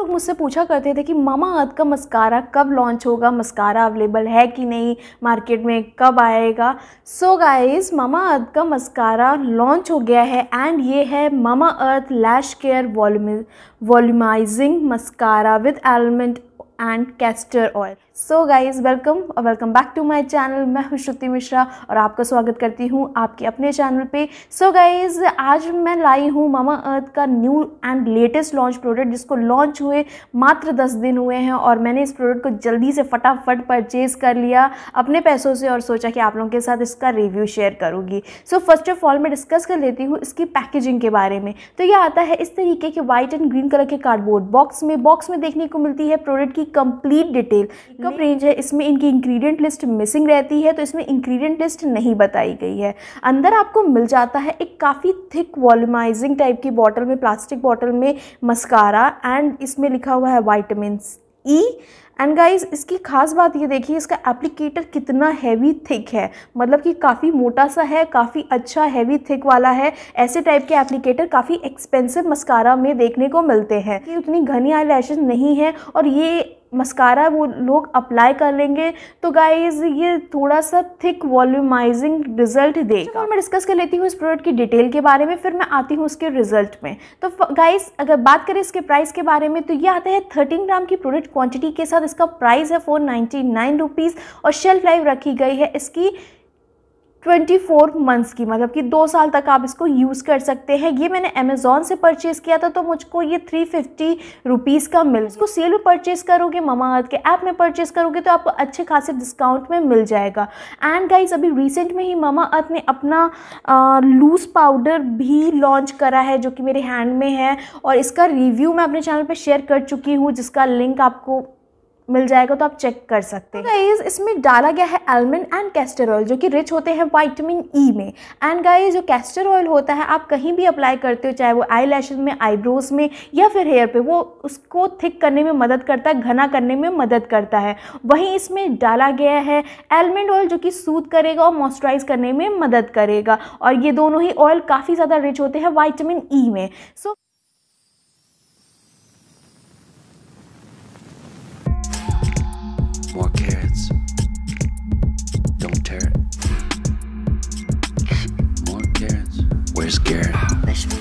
लोग मुझसे पूछा करते थे कि मामा अर्थ का मस्कारा कब लॉन्च होगा मस्कारा अवेलेबल है कि नहीं मार्केट में कब आएगा सो गाइस मामा अर्थ का मस्कारा लॉन्च हो गया है एंड ये है Mamaearth lash care volumizing mascara with almond and castor oil so guys welcome और welcome back to my channel मैं हूँ श्रुति मिश्रा और आपका स्वागत करती हूँ आपके अपने चैनल पे सो so गाइज़ आज मैं लाई हूँ मामा अर्थ का new and latest launch product जिसको लॉन्च हुए मात्र दस दिन हुए हैं और मैंने इस प्रोडक्ट को जल्दी से फटाफट परचेज़ कर लिया अपने पैसों से और सोचा कि आप लोगों के साथ इसका रिव्यू शेयर करूँगी सो फर्स्ट ऑफ ऑल मैं डिस्कस कर लेती हूँ इसकी पैकेजिंग के बारे में तो यह आता है इस तरीके के वाइट एंड ग्रीन कलर के कार्डबोर्ड बॉक्स में बॉक्स में देखने को मिलती है प्रोडक्ट की कम्प्लीट डिटेल ऑफ रेंज है इसमें इनकी इंग्रेडिएंट लिस्ट मिसिंग रहती है तो इसमें इंग्रेडिएंट लिस्ट नहीं बताई गई है अंदर आपको मिल जाता है एक काफ़ी थिक वॉल्यूमाइजिंग टाइप की बॉटल में प्लास्टिक बॉटल में मस्कारा एंड इसमें लिखा हुआ है वाइटमिन ई एंड गाइज इसकी खास बात ये देखिए इसका एप्लीकेटर कितना हैवी थिक है मतलब कि काफ़ी मोटा सा है काफ़ी अच्छा हैवी थिक वाला है ऐसे टाइप के एप्लीकेटर काफ़ी एक्सपेंसिव मस्कारा में देखने को मिलते हैं कि उतनी घनी आई नहीं है और ये मस्कारा वो लोग अप्लाई कर लेंगे तो गाइज ये थोड़ा सा थिक वॉल्यूमाइजिंग रिजल्ट देगा मैं डिस्कस कर लेती हूँ इस प्रोडक्ट की डिटेल के बारे में फिर मैं आती हूँ उसके रिजल्ट में तो गाइज अगर बात करें इसके प्राइस के बारे में तो ये आता है थर्टीन ग्राम की प्रोडक्ट क्वान्टिटी के साथ इसका प्राइस है फोर नाइन्टी और शेल्फ लाइफ रखी गई है इसकी ट्वेंटी फोर मंथ्स की मतलब कि दो साल तक आप इसको यूज़ कर सकते हैं ये मैंने अमेज़ोन से परचेज़ किया था तो मुझको ये थ्री फिफ्टी रुपीज़ का मिल इसको सेल में परचेज़ करोगे ममा अर्थ के ऐप में परचेज़ करोगे तो आपको अच्छे खासे डिस्काउंट में मिल जाएगा एंड गाइज अभी रिसेंट में ही ममा अर्थ ने अपना लूज़ पाउडर भी लॉन्च करा है जो कि मेरे हैंड में है और इसका रिव्यू मैं अपने चैनल पर शेयर कर चुकी हूँ जिसका लिंक आपको मिल जाएगा तो आप चेक कर सकते तो हैं गाइज इसमें डाला गया है एलमंड एंड कैस्टर ऑयल जो कि रिच होते हैं वाइटमिन ई e में एंड गाइज जो कैस्टर ऑयल होता है आप कहीं भी अप्लाई करते हो चाहे वो आई में आईब्रोज में या फिर हेयर पे वो उसको थिक करने में मदद करता है घना करने में मदद करता है वहीं इसमें डाला गया है एलमंड ऑयल जो कि सूद करेगा और मॉइस्चराइज करने में मदद करेगा और ये दोनों ही ऑयल काफ़ी ज़्यादा रिच होते हैं वाइटमिन ई e में सो so, Garrett.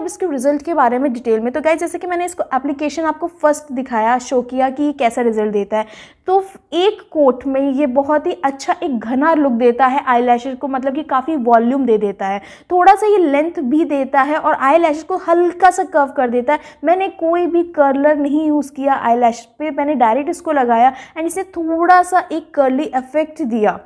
अब इसके रिजल्ट के बारे में डिटेल में तो गाइज जैसे कि मैंने इसको एप्लीकेशन आपको फर्स्ट दिखाया शो किया कि ये कैसा रिजल्ट देता है तो एक कोट में ये बहुत ही अच्छा एक घना लुक देता है आई को मतलब कि काफ़ी वॉल्यूम दे देता है थोड़ा सा ये लेंथ भी देता है और आई को हल्का सा कर्व कर देता है मैंने कोई भी कर्लर नहीं यूज़ किया आई लैश मैंने डायरेक्ट इसको लगाया एंड इसे थोड़ा सा एक कर्ली इफेक्ट दिया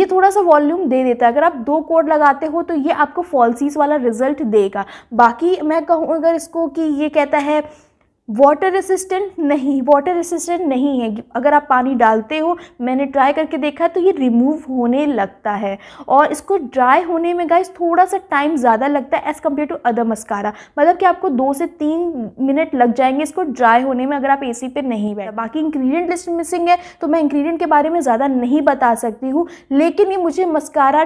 ये थोड़ा सा वॉल्यूम दे देता है अगर आप दो कोट लगाते हो तो ये आपको फॉल्सीज वाला रिजल्ट देगा बाकी मैं कहूँ अगर इसको कि ये कहता है वाटर रेसिस्टेंट नहीं वाटर रेसिस्टेंट नहीं है अगर आप पानी डालते हो मैंने ट्राई करके देखा तो ये रिमूव होने लगता है और इसको ड्राई होने में गाइस थोड़ा सा टाइम ज़्यादा लगता है as compare to other mascara मतलब कि आपको दो से तीन मिनट लग जाएंगे इसको ड्राई होने में अगर आप ए पे नहीं बैठ बाकी इंग्रीडियंट लिस्ट मिसिंग है तो मैं इंग्रीडियंट के बारे में ज़्यादा नहीं बता सकती हूँ लेकिन ये मुझे मस्कारा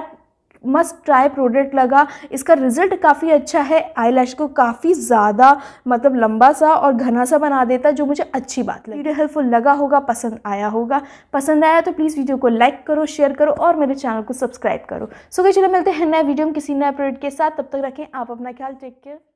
मस्ट ट्राई प्रोडक्ट लगा इसका रिज़ल्ट काफ़ी अच्छा है आई को काफ़ी ज़्यादा मतलब लंबा सा और घना सा बना देता जो मुझे अच्छी बात लगी वीडियो हेल्पफुल लगा होगा पसंद आया होगा पसंद आया तो प्लीज़ वीडियो को लाइक करो शेयर करो और मेरे चैनल को सब्सक्राइब करो सो so, चलो मिलते हैं नए वीडियो में किसी नए प्रोडक्ट के साथ तब तक रखें आप अपना ख्याल टेक केयर